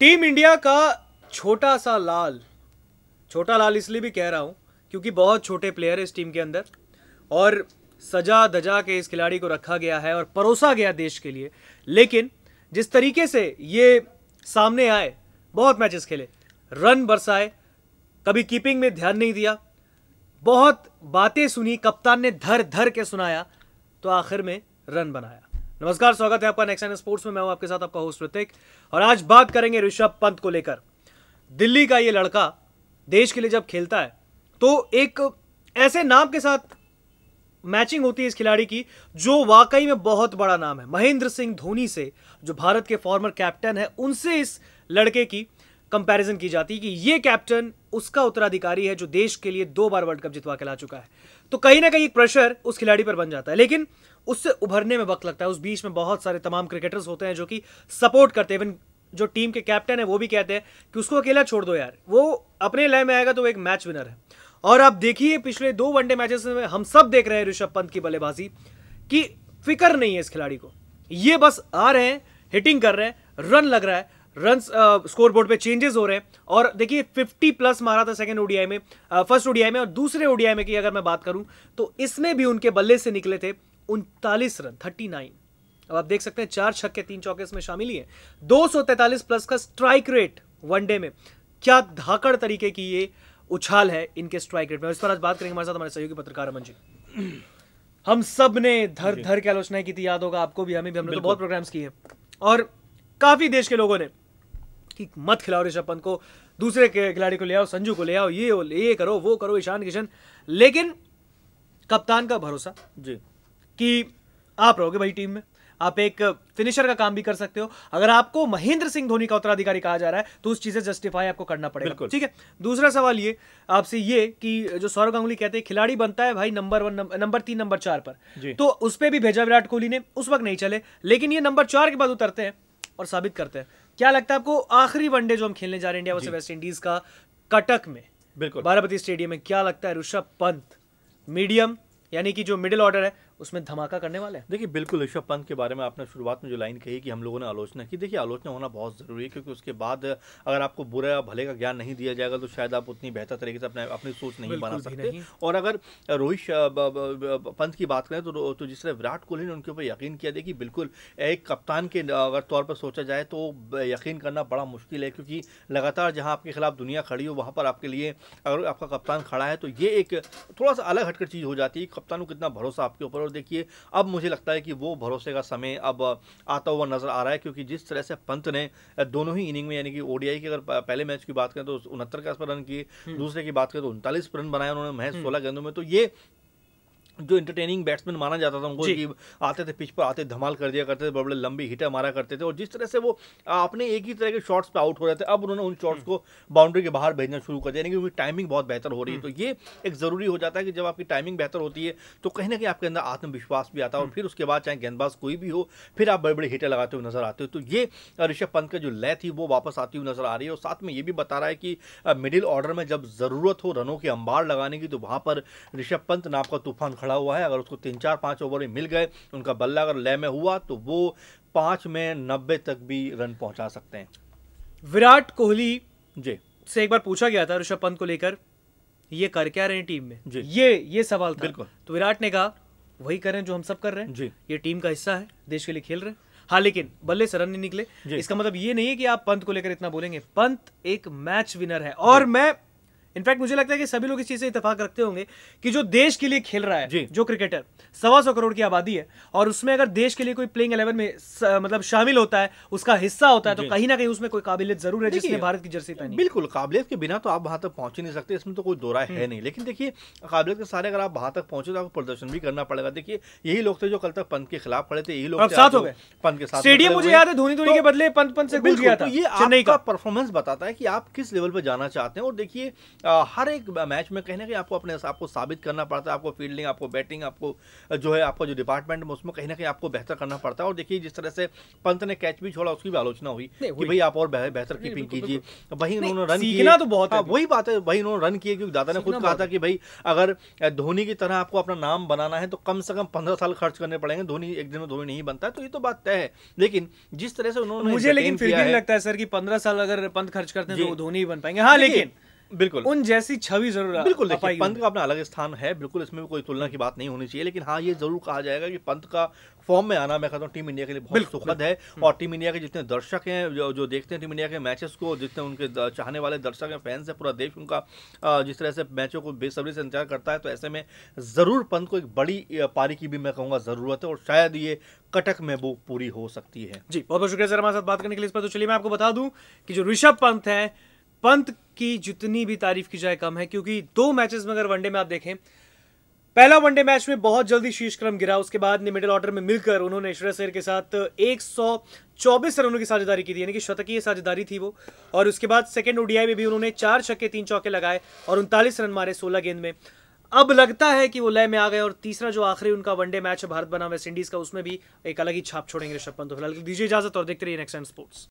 Team India का छोटा सा लाल छोटा लाल इसलिए भी कह रहा हूँ क्योंकि बहुत छोटे प्लेयर है इस टीम के अंदर और सजा दजा के इस खिलाड़ी को रखा गया है और परोसा गया देश के लिए लेकिन जिस तरीके से ये सामने आए बहुत मैचेस खेले रन बरसाए कभी कीपिंग में ध्यान नहीं दिया बहुत बातें सुनी कप्तान ने धर धर के सुनाया तो आखिर में रन बनाया नमस्कार स्वागत है आपका नेक्स्ट एन स्पोर्ट्स में मैं हूं आपके साथ आपका होस्ट ऋतिक और आज बात करेंगे ऋषभ पंत को लेकर दिल्ली का ये लड़का देश के लिए जब खेलता है तो एक ऐसे नाम के साथ मैचिंग होती है इस खिलाड़ी की जो वाकई में बहुत बड़ा नाम है महेंद्र सिंह धोनी से जो भारत के फॉर्मर कैप्टन है उनसे इस लड़के की कंपैरिजन की जाती है कि ये कैप्टन उसका उत्तराधिकारी है जो देश के लिए दो बार वर्ल्ड कप जितवा के ला चुका है तो कहीं ना कहीं एक प्रेशर उस खिलाड़ी पर बन जाता है लेकिन उससे उभरने में वक्त लगता है उस बीच में बहुत सारे तमाम क्रिकेटर्स होते हैं जो कि सपोर्ट करते हैं इवन जो टीम के कैप्टन है वो भी कहते हैं कि उसको अकेला छोड़ दो यार वो अपने लय में आएगा तो वो एक मैच विनर है और आप देखिए पिछले दो वनडे मैचेस में हम सब देख रहे हैं ऋषभ पंत की बल्लेबाजी की फिक्र नहीं है इस खिलाड़ी को ये बस आ रहे हैं हिटिंग कर रहे हैं रन लग रहा है रन स्कोर बोर्ड पर चेंजेस हो रहे हैं और देखिए 50 प्लस मारा था सेकेंड ओडीआई में फर्स्ट uh, ओडीआई में और दूसरे ओडीआई में की अगर मैं बात करूं तो इसमें भी उनके बल्ले से निकले थे उनतालीस रन 39 अब आप देख सकते हैं चार छक्के तीन चौके इसमें शामिल ही सौ तैतालीस प्लस का स्ट्राइक रेट वनडे में क्या धाकड़ तरीके की ये उछाल है इनके स्ट्राइक रेट में इस पर आज बात करेंगे हमारे साथ हमारे सहयोगी पत्रकार अमन जी हम सब ने धर धर की आलोचनाएं की थी याद होगा आपको भी हमें भी हमने तो बहुत प्रोग्राम्स किए और काफी देश के लोगों ने कि मत खिलाओ ऋषभ पंत को दूसरे खिलाड़ी को ले आओ संजू को ले आओ ये ये करो वो करो ईशान किशन लेकिन कप्तान का भरोसा जी कि आप रहोगे भाई टीम में आप एक फिनिशर का काम भी कर सकते हो अगर आपको महेंद्र सिंह धोनी का उत्तराधिकारी कहा जा रहा है तो उस चीज से जस्टिफाई आपको करना पड़ेगा ठीक है दूसरा सवाल ये आपसे ये कि जो सौरभ गांगुली कहते हैं खिलाड़ी बनता है भाई नंबर वन नंबर तीन नंबर चार पर तो उस पर भी भेजा विराट कोहली ने उस वक्त नहीं चले लेकिन ये नंबर चार के बाद उतरते हैं और साबित करते हैं क्या लगता है आपको आखिरी वनडे जो हम खेलने जा रहे हैं इंडिया वेस्ट इंडीज का कटक में बिल्कुल बारापति स्टेडियम में क्या लगता है ऋषभ पंत मीडियम यानी कि जो मिडिल ऑर्डर है उसमें धमाका करने वाले हैं देखिए बिल्कुल ऋषभ पंत के बारे में आपने शुरुआत में जो लाइन कही कि हम लोगों ने आलोचना की देखिए आलोचना होना बहुत ज़रूरी है क्योंकि उसके बाद अगर आपको बुरा या भले का ज्ञान नहीं दिया जाएगा तो शायद आप उतनी बेहतर तरीके से अपने अपनी सोच नहीं बना सकते और अगर रोहित पंत की बात करें तो, तो जिस तरह विराट कोहली ने उनके ऊपर यकीन किया देखिए बिल्कुल एक कप्तान के अगर तौर पर सोचा जाए तो यकीन करना बड़ा मुश्किल है क्योंकि लगातार जहाँ आपके खिलाफ दुनिया खड़ी हो वहाँ पर आपके लिए अगर आपका कप्तान खड़ा है तो ये एक थोड़ा सा अलग हटकर चीज़ हो जाती है को कितना भरोसा आपके ऊपर और देखिए अब मुझे लगता है कि वो भरोसे का समय अब आता हुआ नज़र आ रहा है क्योंकि जिस तरह से पंत ने दोनों ही इनिंग में यानी कि ओडीआई की अगर पहले मैच की बात करें तो उनहत्तर के आसपास रन किए हम्म। दूसरे की बात करें तो उनतालीस रन बनाए उन्होंने महज हम्म। सोलह गेंदों में तो ये जो इंटरटेनिंग बैट्समैन माना जाता था उनको कि आते थे पिच पर आते धमाल कर दिया करते थे बड़े बड़े लंबी हिटर मारा करते थे और जिस तरह से वो अपने एक ही तरह के शॉट्स पे आउट हो रहे थे अब उन्होंने उन शॉट्स हम्म। को बाउंड्री के बाहर भेजना शुरू कर दिया यानी कि उनकी टाइमिंग बहुत बेहतर हो रही है हम्म। तो ये एक ज़रूरी हो जाता है कि जब आपकी टाइमिंग बेहतर होती है तो कहीं ना कहीं आपके अंदर आत्मविश्वास भी आता है और हम्म। फिर उसके बाद चाहे गेंदबाज कोई भी हो फिर आप बड़े बड़े हिटर लगाते हुए नजर आते हो तो ये ऋषभ पंत का जो लय थी वो वापस आती हुई नजर आ रही है और साथ में ये भी बता रहा है कि मिडिल ऑर्डर में जब ज़रूरत हो रनों के अंबार लगाने की तो वहाँ पर ऋषभ पंत नाम का तूफान खड़ा खड़ा हुआ है अगर उसको तीन चार पाँच ओवर में मिल गए उनका बल्ला अगर लय में हुआ तो वो पाँच में नब्बे तक भी रन पहुँचा सकते हैं विराट कोहली जी से एक बार पूछा गया था ऋषभ पंत को लेकर ये कर क्या रहे हैं टीम में जी ये ये सवाल था बिल्कुल तो विराट ने कहा वही करें जो हम सब कर रहे हैं जी ये टीम का हिस्सा है देश के लिए खेल रहे हैं हाँ लेकिन बल्ले से रन नहीं निकले इसका मतलब ये नहीं है कि आप पंत को लेकर इतना बोलेंगे पंत एक मैच विनर है और मैं इनफैक्ट मुझे लगता है कि सभी लोग इस चीज से इतफाक रखते होंगे कि जो देश के लिए खेल रहा है जो क्रिकेटर सवा सौ करोड़ की आबादी है और उसमें अगर देश के लिए कोई प्लेइंग इलेवन में स, मतलब शामिल होता है उसका हिस्सा होता है तो कहीं ना कहीं उसमें कोई काबिलियत जरूर है जिसने भारत की जर्सी पहनी बिल्कुल काबिलियत के बिना तो आप वहां तक पहुंच ही नहीं सकते इसमें तो कोई दौरा है हम्म। नहीं लेकिन देखिए काबिलियत के सारे अगर आप वहां तक पहुंचे तो आपको प्रदर्शन भी करना पड़ेगा देखिए यही लोग थे जो कल तक पंत के खिलाफ खड़े थे यही लोग साथ हो गए पंत के साथ स्टेडियम मुझे याद है धोनी धोनी के तो बदले पंत पंत से गया था तो ये आपका परफॉर्मेंस बताता है कि आप किस लेवल पर जाना चाहते हैं और देखिए हर एक मैच में ना कि आपको अपने आपको साबित करना पड़ता है आपको फील्डिंग आपको बैटिंग आपको जो है आपका जो डिपार्टमेंट है उसमें कहीं ना कहीं आपको बेहतर करना पड़ता है और देखिए जिस तरह से पंत ने कैच भी छोड़ा उसकी भी आलोचना हुई कि भाई आप और बेहतर कीपिंग कीजिए वही उन्होंने रन किया तो बहुत हाँ, वही बात है वही उन्होंने रन किए क्योंकि दादा ने खुद कहा था कि भाई अगर धोनी की तरह आपको अपना नाम बनाना है तो कम से कम पंद्रह साल खर्च करने पड़ेंगे धोनी एक दिन में धोनी नहीं बनता है तो ये तो बात तय है लेकिन जिस तरह से उन्होंने मुझे लेकिन फिर भी लगता है सर कि पंद्रह साल अगर पंत खर्च करते हैं तो धोनी बन पाएंगे हाँ लेकिन बिल्कुल उन जैसी छवि जरूर बिल्कुल पंत का अपना अलग स्थान है बिल्कुल इसमें कोई तुलना की बात नहीं होनी चाहिए लेकिन हाँ ये जरूर कहा जाएगा कि पंत का फॉर्म में आना मैं कहता हूँ टीम इंडिया के लिए बहुत सुखद है और हम्म। टीम इंडिया के जितने दर्शक हैं जो, जो देखते हैं टीम इंडिया के मैचेस को जितने उनके चाहने वाले दर्शक हैं फैंस हैं पूरा देश उनका जिस तरह से मैचों को बेसब्री से इंतजार करता है तो ऐसे में ज़रूर पंत को एक बड़ी पारी की भी मैं कहूँगा ज़रूरत है और शायद ये कटक में वो पूरी हो सकती है जी बहुत बहुत शुक्रिया सर हमारे साथ बात करने के लिए इस पर तो चलिए मैं आपको बता दूँ कि जो ऋषभ पंत है पंत की जितनी भी तारीफ की जाए कम है क्योंकि दो मैचेस में अगर वनडे में आप देखें पहला वनडे मैच में बहुत जल्दी शीर्ष क्रम गिरा उसके बाद ने मिडिल ऑर्डर में मिलकर उन्होंने ऐश्वर्या शेर के साथ 124 रनों की साझेदारी की थी यानी कि शतकीय साझेदारी थी वो और उसके बाद सेकेंड ओडीआई में भी उन्होंने चार छक्के तीन चौके लगाए और उनतालीस रन मारे सोलह गेंद में अब लगता है कि वो लय में आ गए और तीसरा जो आखिरी उनका वनडे मैच है भारत बना वेस्ट इंडीज का उसमें भी एक अलग ही छाप छोड़ेंगे ऋषभ पंत तो फिलहाल दीजिए इजाजत और देखते रहिए नेक्स्ट टाइम स्पोर्ट्स